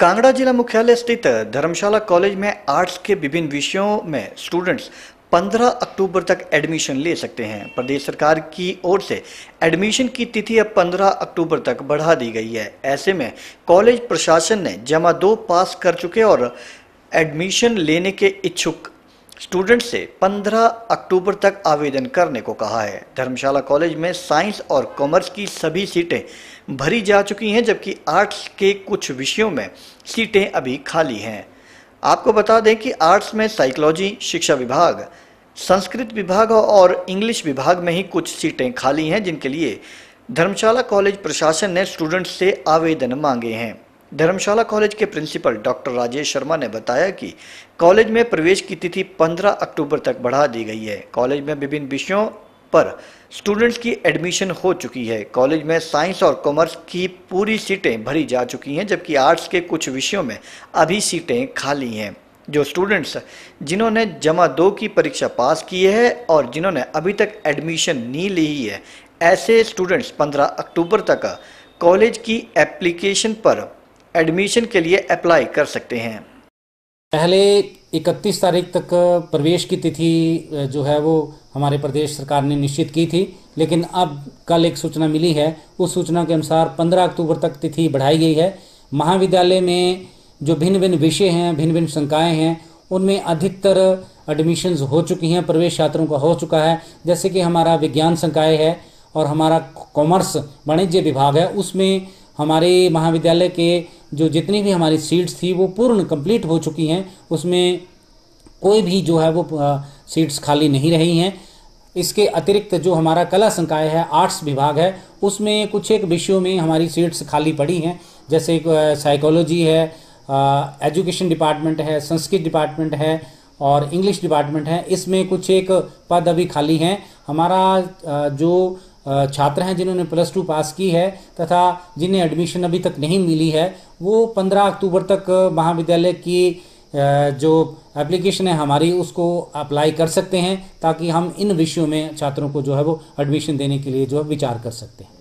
कांगड़ा जिला मुख्यालय स्थित धर्मशाला कॉलेज में आर्ट्स के विभिन्न विषयों में स्टूडेंट्स 15 अक्टूबर तक एडमिशन ले सकते हैं प्रदेश सरकार की ओर से एडमिशन की तिथि अब 15 अक्टूबर तक बढ़ा दी गई है ऐसे में कॉलेज प्रशासन ने जमा दो पास कर चुके और एडमिशन लेने के इच्छुक स्टूडेंट से 15 अक्टूबर तक आवेदन करने को कहा है धर्मशाला कॉलेज में साइंस और कॉमर्स की सभी सीटें भरी जा चुकी हैं जबकि आर्ट्स के कुछ विषयों में सीटें अभी खाली हैं आपको बता दें कि आर्ट्स में साइकोलॉजी शिक्षा विभाग संस्कृत विभाग और इंग्लिश विभाग में ही कुछ सीटें खाली हैं जिनके लिए धर्मशाला कॉलेज प्रशासन ने स्टूडेंट्स से आवेदन मांगे हैं धर्मशाला कॉलेज के प्रिंसिपल डॉक्टर राजेश शर्मा ने बताया कि कॉलेज में प्रवेश की तिथि 15 अक्टूबर तक बढ़ा दी गई है कॉलेज में विभिन्न विषयों पर स्टूडेंट्स की एडमिशन हो चुकी है कॉलेज में साइंस और कॉमर्स की पूरी सीटें भरी जा चुकी हैं जबकि आर्ट्स के कुछ विषयों में अभी सीटें खाली हैं जो स्टूडेंट्स जिन्होंने जमा दो की परीक्षा पास की है और जिन्होंने अभी तक एडमिशन नहीं ली है ऐसे स्टूडेंट्स 15 अक्टूबर तक कॉलेज की एप्लीकेशन पर एडमिशन के लिए अप्लाई कर सकते हैं पहले 31 तारीख तक प्रवेश की तिथि जो है वो हमारे प्रदेश सरकार ने निश्चित की थी लेकिन अब कल एक सूचना मिली है उस सूचना के अनुसार 15 अक्टूबर तक तिथि बढ़ाई गई है महाविद्यालय में जो भिन्न भिन्न विषय हैं भिन्न भिन्न संकाय हैं उनमें अधिकतर एडमिशन्स हो चुकी हैं प्रवेश छात्रों का हो चुका है जैसे कि हमारा विज्ञान संकाय है और हमारा कॉमर्स वाणिज्य विभाग है उसमें हमारे महाविद्यालय के जो जितनी भी हमारी सीट्स थी वो पूर्ण कंप्लीट हो चुकी हैं उसमें कोई भी जो है वो सीट्स खाली नहीं रही हैं इसके अतिरिक्त जो हमारा कला संकाय है आर्ट्स विभाग है उसमें कुछ एक विषयों में हमारी सीट्स खाली पड़ी हैं जैसे साइकोलॉजी है एजुकेशन डिपार्टमेंट है संस्कृत डिपार्टमेंट है और इंग्लिश डिपार्टमेंट है इसमें कुछ एक पद अभी खाली हैं हमारा जो छात्र हैं जिन्होंने प्लस टू पास की है तथा जिन्हें एडमिशन अभी तक नहीं मिली है वो पंद्रह अक्टूबर तक महाविद्यालय की जो एप्लीकेशन है हमारी उसको अप्लाई कर सकते हैं ताकि हम इन विषयों में छात्रों को जो है वो एडमिशन देने के लिए जो है विचार कर सकते हैं